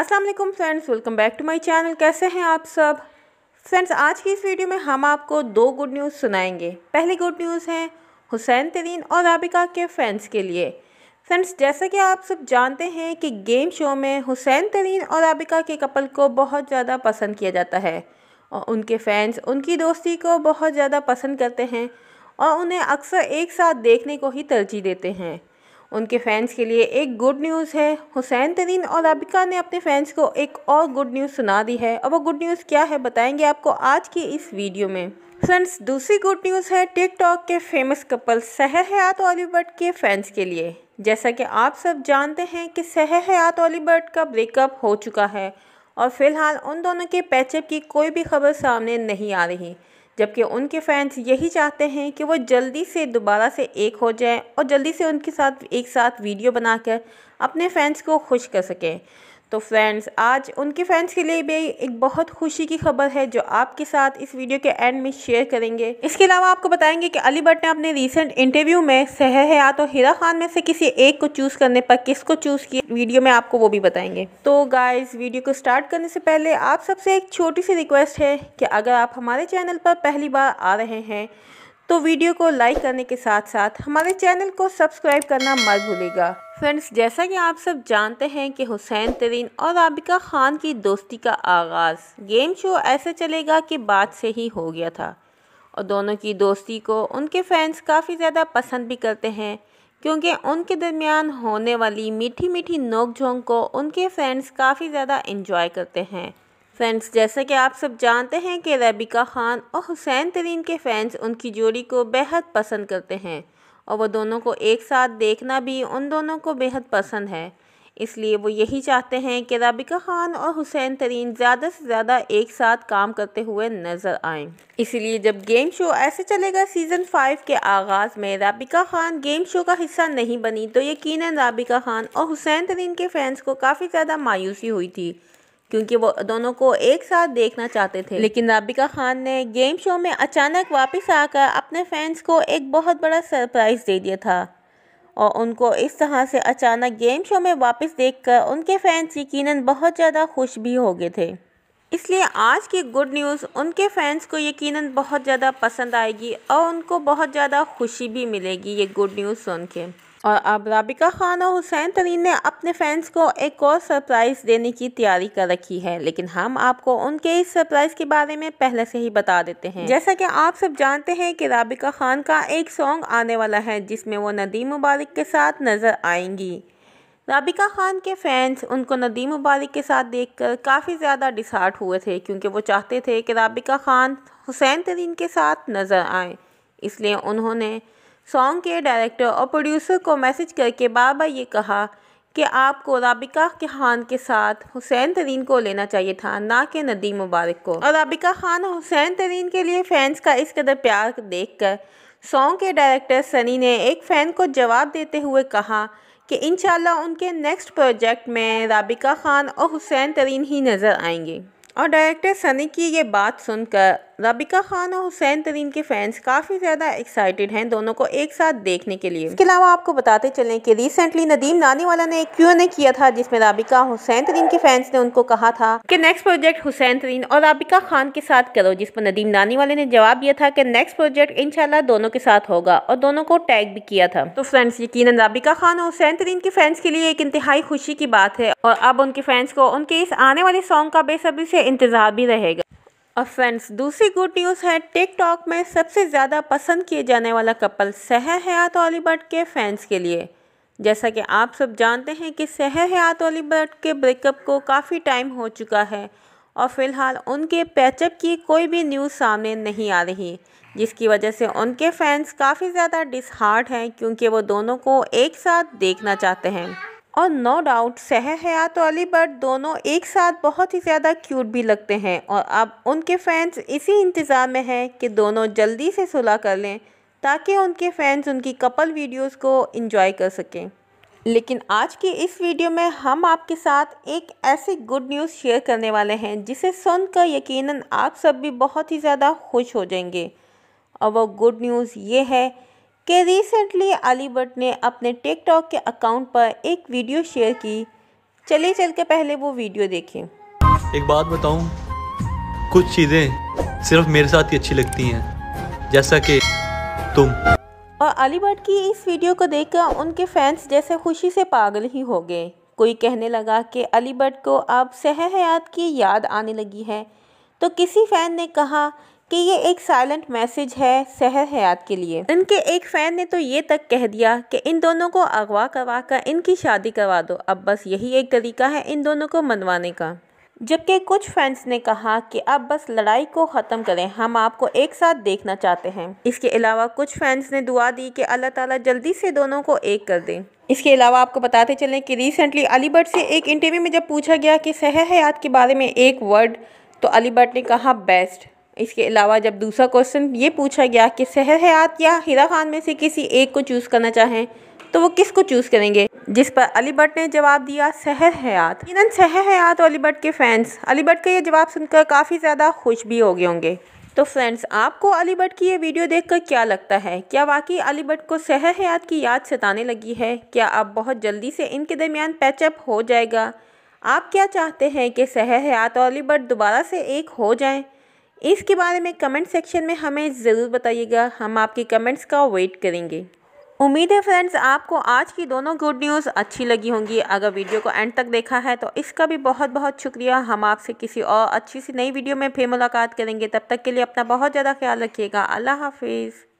Aslam friends welcome back to my channel कैसे हैं आप सब फ्रेंड्स आज की इस वीडियो में हम आपको दो गुड न्यूज़ सुनाएंगे पहली गुड न्यूज़ है हुसैन तरीन और राबिका के फैंस के लिए फ्रेंड्स जैसा कि आप सब जानते हैं कि गेम शो में हुसैन तरीन और राबिका के कपल को बहुत ज़्यादा पसंद किया जाता है और उनके फैंस उनकी दोस्ती को बहुत ज़्यादा पसंद करते हैं और उन्हें अक्सर एक साथ देखने को ही तरजीह देते हैं उनके फैंस के लिए एक गुड न्यूज़ है हुसैन तरीन और राबिका ने अपने फैंस को एक और गुड न्यूज़ सुना दी है और वो गुड न्यूज़ क्या है बताएंगे आपको आज की इस वीडियो में फ्रेंड्स दूसरी गुड न्यूज़ है टिकटॉक के फेमस कपल ऑली ऑलीबर्ट के फैंस के लिए जैसा कि आप सब जानते हैं कि हयात ऑलीबर्ट का ब्रेकअप हो चुका है और फिलहाल उन दोनों के पैचअप की कोई भी खबर सामने नहीं आ रही जबकि उनके फैंस यही चाहते हैं कि वो जल्दी से दोबारा से एक हो जाएं और जल्दी से उनके साथ एक साथ वीडियो बनाकर अपने फैंस को खुश कर सकें तो फ्रेंड्स आज उनके फैंस के लिए भी एक बहुत खुशी की खबर है जो आपके साथ इस वीडियो के एंड में शेयर करेंगे इसके अलावा आपको बताएंगे कि अली भट्ट ने अपने रिसेंट इंटरव्यू में सहर या तो हीरा खान में से किसी एक को चूज़ करने पर किसको चूज़ किया वीडियो में आपको वो भी बताएंगे तो गाइज वीडियो को स्टार्ट करने से पहले आप सबसे एक छोटी सी रिक्वेस्ट है कि अगर आप हमारे चैनल पर पहली बार आ रहे हैं तो वीडियो को लाइक करने के साथ साथ हमारे चैनल को सब्सक्राइब करना मत भूलेगा फ्रेंड्स जैसा कि आप सब जानते हैं कि हुसैन तरीन और आबिका खान की दोस्ती का आगाज़ गेम शो ऐसे चलेगा कि बाद से ही हो गया था और दोनों की दोस्ती को उनके फैंस काफ़ी ज़्यादा पसंद भी करते हैं क्योंकि उनके दरमियान होने वाली मीठी मीठी नोक झोंक को उनके फैंस काफ़ी ज़्यादा इन्जॉय करते हैं फ्रेंड्स जैसा कि आप सब जानते हैं कि रेबिका ख़ान और हुसैन तरीन के फैंस उनकी जोड़ी को बेहद पसंद करते हैं और वो दोनों को एक साथ देखना भी उन दोनों को बेहद पसंद है इसलिए वो यही चाहते हैं कि रबिका ख़ान और हुसैन तरीन ज़्यादा से ज़्यादा एक साथ काम करते हुए नज़र आएं इसलिए जब गेम शो ऐसे चलेगा सीज़न फाइव के आगाज़ में रबिका ख़ान गेम शो का हिस्सा नहीं बनी तो यकीन रबिका ख़ान और हुसैन तरीन के फैंस को काफ़ी ज़्यादा मायूसी हुई थी क्योंकि वो दोनों को एक साथ देखना चाहते थे लेकिन राबिका खान ने गेम शो में अचानक वापस आकर अपने फैंस को एक बहुत बड़ा सरप्राइज़ दे दिया था और उनको इस तरह से अचानक गेम शो में वापस देखकर उनके फैंस यकीनन बहुत ज़्यादा खुश भी हो गए थे इसलिए आज की गुड न्यूज़ उनके फैंस को यकीनन बहुत ज़्यादा पसंद आएगी और उनको बहुत ज़्यादा खुशी भी मिलेगी ये गुड न्यूज़ सुन के और अब राबिका खान और हुसैन तरीन ने अपने फैंस को एक और सरप्राइज़ देने की तैयारी कर रखी है लेकिन हम आपको उनके इस सरप्राइज़ के बारे में पहले से ही बता देते हैं जैसा कि आप सब जानते हैं कि राबिका खान का एक सॉन्ग आने वाला है जिसमें वो नदीम मुबारक के साथ नज़र आएंगी राबिका खान के फैंस उनको नदीम मुबारक के साथ देखकर काफ़ी ज़्यादा डिसहार्ट हुए थे क्योंकि वो चाहते थे कि राबिका खान हुसैन तरीन के साथ नज़र आए इसलिए उन्होंने सॉन्ग के डायरेक्टर और प्रोड्यूसर को मैसेज करके बार बार ये कहा कि आपको राबिका के खान के साथ हुसैन तरीन को लेना चाहिए था ना कि नदी मुबारक को और राबिका खान और हुसैन तरीन के लिए फैंस का इस कदर प्यार देख कर सॉन्ग के डायरेक्टर सनी ने एक फ़ैन को जवाब देते हुए कहा कि इन उनके नेक्स्ट प्रोजेक्ट में राबिका खान और हुसैन तरीन ही नज़र आएंगे और डायरेक्टर सनी की ये बात सुनकर रबिका खान और हुसैन तरीन के फैंस काफ़ी ज़्यादा एक्साइटेड हैं दोनों को एक साथ देखने के लिए इसके अलावा आपको बताते चलें कि रिसेंटली नदीम नानी वाला ने एक क्यों ने किया था जिसमें रबिका हुसैन तरीन के फैंस ने उनको कहा था कि नेक्स्ट प्रोजेक्ट हुसैन तरीन और रबिका खान के साथ करो जिस पर नदीम नानी वाले ने जवाब दिया था कि नेक्स्ट प्रोजेक्ट इनशाला दोनों के साथ होगा और दोनों को टैग भी किया था तो फ्रेंड्स यकीन रबिका खान और हुसैन तरीन के फैंस के लिए एक इंतहाई खुशी की बात है और अब उनके फैंस को उनके इस आने वाले सॉन्ग का बेसब्री से इंतजार भी रहेगा और फ्रेंड्स दूसरी गुड न्यूज़ है टिकटॉक में सबसे ज़्यादा पसंद किए जाने वाला कपल सह हयात तो बट के फैंस के लिए जैसा कि आप सब जानते हैं कि सह हयात तो बट के ब्रेकअप को काफ़ी टाइम हो चुका है और फिलहाल उनके पैचअप की कोई भी न्यूज़ सामने नहीं आ रही जिसकी वजह से उनके फैंस काफ़ी ज़्यादा डिसहार्ट हैं क्योंकि वो दोनों को एक साथ देखना चाहते हैं और नो डाउट सह हयात और अली बट दोनों एक साथ बहुत ही ज़्यादा क्यूट भी लगते हैं और अब उनके फैंस इसी इंतज़ार में हैं कि दोनों जल्दी से सुलह कर लें ताकि उनके फैंस उनकी कपल वीडियोस को एंजॉय कर सकें लेकिन आज की इस वीडियो में हम आपके साथ एक ऐसी गुड न्यूज़ शेयर करने वाले हैं जिसे सुनकर यकीनन आप सब भी बहुत ही ज़्यादा खुश हो जाएंगे और वो गुड न्यूज़ ये है कि रिसेंटली अली भट्ट ने अपने टिकटॉक के अकाउंट पर एक वीडियो शेयर की चलिए चल के पहले वो वीडियो देखें एक बात बताऊं कुछ चीज़ें सिर्फ मेरे साथ ही अच्छी लगती हैं जैसा कि तुम और अली भट्ट की इस वीडियो को देखकर उनके फैंस जैसे खुशी से पागल ही हो गए कोई कहने लगा कि अली भट्ट को अब सह हयात की याद आने लगी है तो किसी फ़ैन ने कहा कि ये एक साइलेंट मैसेज है सहर हयात के लिए इनके एक फ़ैन ने तो ये तक कह दिया कि इन दोनों को अगवा करवा कर इनकी शादी करवा दो अब बस यही एक तरीका है इन दोनों को मनवाने का जबकि कुछ फैंस ने कहा कि अब बस लड़ाई को ख़त्म करें हम आपको एक साथ देखना चाहते हैं इसके अलावा कुछ फैंस ने दुआ दी कि अल्लाह ताला जल्दी से दोनों को एक कर दें इसके अलावा आपको बताते चलें कि रिसेंटली अली भट्ट से एक इंटरव्यू में जब पूछा गया कि सह हयात के बारे में एक वर्ड तो अली भट्ट ने कहा बेस्ट इसके अलावा जब दूसरा क्वेश्चन ये पूछा गया कि सहर हयात या हिरा खान में से किसी एक को चूज़ करना चाहें तो वो किस को चूज़ करेंगे जिस पर अली भट्ट ने जवाब दिया सहर हयात इन शहर हयात और अली भट्ट के फैंस अली भट्ट का ये जवाब सुनकर काफ़ी ज़्यादा खुश भी हो गए होंगे तो फ्रेंड्स आपको अली भट्ट की ये वीडियो देखकर क्या लगता है क्या वाकई अली भट्ट को सहर हयात की याद सताने लगी है क्या आप बहुत जल्दी से इनके दरमियान पैचअप हो जाएगा आप क्या चाहते हैं कि सहर हयात और अली भट्ट दोबारा से एक हो जाएं इसके बारे में कमेंट सेक्शन में हमें ज़रूर बताइएगा हम आपके कमेंट्स का वेट करेंगे उम्मीद है फ्रेंड्स आपको आज की दोनों गुड न्यूज़ अच्छी लगी होंगी अगर वीडियो को एंड तक देखा है तो इसका भी बहुत बहुत शुक्रिया हम आपसे किसी और अच्छी सी नई वीडियो में फिर मुलाकात करेंगे तब तक के लिए अपना बहुत ज़्यादा ख्याल रखिएगा अल्लाह हाफिज़